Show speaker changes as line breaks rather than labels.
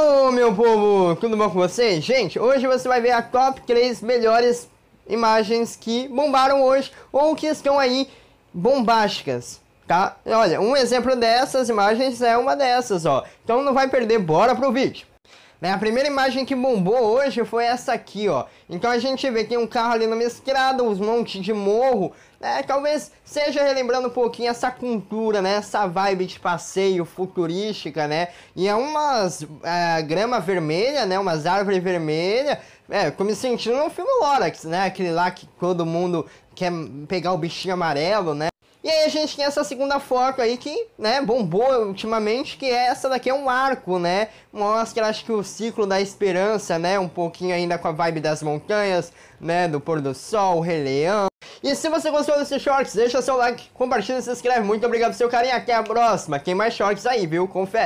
Ô meu povo, tudo bom com vocês? Gente, hoje você vai ver a top 3 melhores imagens que bombaram hoje ou que estão aí bombásticas, tá? Olha, um exemplo dessas imagens é uma dessas, ó. Então não vai perder, bora pro vídeo. Né? A primeira imagem que bombou hoje foi essa aqui, ó. Então a gente vê que um carro ali numa estrada, uns montes de morro, né? Talvez seja relembrando um pouquinho essa cultura, né? Essa vibe de passeio futurística, né? E é umas é, grama vermelha, né? Umas árvores vermelhas. É, como me sentindo no filme Lorax, né? Aquele lá que todo mundo quer pegar o bichinho amarelo, né? E aí a gente tem essa segunda foto aí que, né, bombou ultimamente, que é essa daqui é um arco, né? Mostra, acho que o ciclo da esperança, né? Um pouquinho ainda com a vibe das montanhas, né? Do pôr do sol, o Rei Leão. E se você gostou desse shorts, deixa seu like, compartilha se inscreve. Muito obrigado pelo seu carinho. Até a próxima. quem mais shorts aí, viu? Confere.